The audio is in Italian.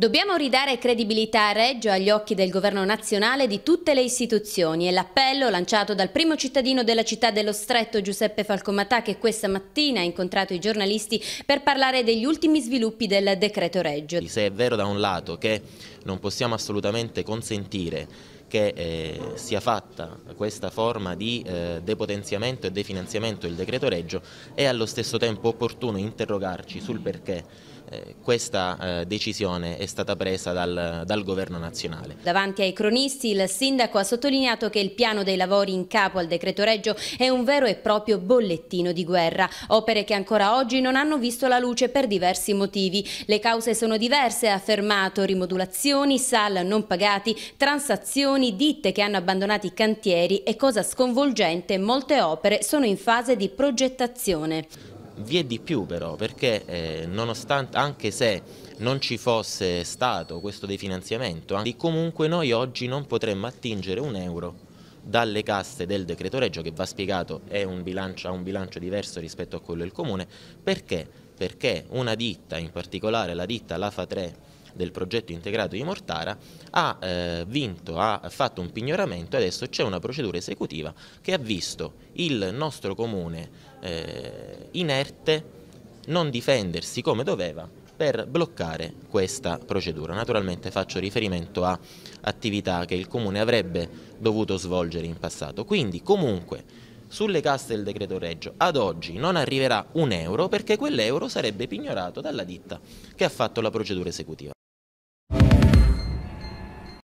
Dobbiamo ridare credibilità a Reggio agli occhi del governo nazionale e di tutte le istituzioni e l'appello lanciato dal primo cittadino della città dello Stretto Giuseppe Falcomatà che questa mattina ha incontrato i giornalisti per parlare degli ultimi sviluppi del decreto Reggio. Se è vero da un lato che non possiamo assolutamente consentire che eh, sia fatta questa forma di eh, depotenziamento e definanziamento del decreto Reggio, è allo stesso tempo opportuno interrogarci sul perché eh, questa eh, decisione è stata presa dal, dal governo nazionale. Davanti ai cronisti il sindaco ha sottolineato che il piano dei lavori in capo al decreto Reggio è un vero e proprio bollettino di guerra, opere che ancora oggi non hanno visto la luce per diversi motivi. Le cause sono diverse, ha affermato, rimodulazioni, SAL non pagati, transazioni, ditte che hanno abbandonato i cantieri e cosa sconvolgente, molte opere sono in fase di progettazione. Vi è di più però perché eh, nonostante, anche se non ci fosse stato questo definanziamento, comunque noi oggi non potremmo attingere un euro dalle casse del decreto reggio che va spiegato è un bilancio, ha un bilancio diverso rispetto a quello del comune perché? Perché una ditta, in particolare la ditta Lafa 3 del progetto integrato di Mortara, ha eh, vinto, ha fatto un pignoramento e adesso c'è una procedura esecutiva che ha visto il nostro comune eh, inerte non difendersi come doveva per bloccare questa procedura. Naturalmente faccio riferimento a attività che il Comune avrebbe dovuto svolgere in passato. Quindi comunque sulle casse del decreto Reggio ad oggi non arriverà un euro perché quell'euro sarebbe pignorato dalla ditta che ha fatto la procedura esecutiva.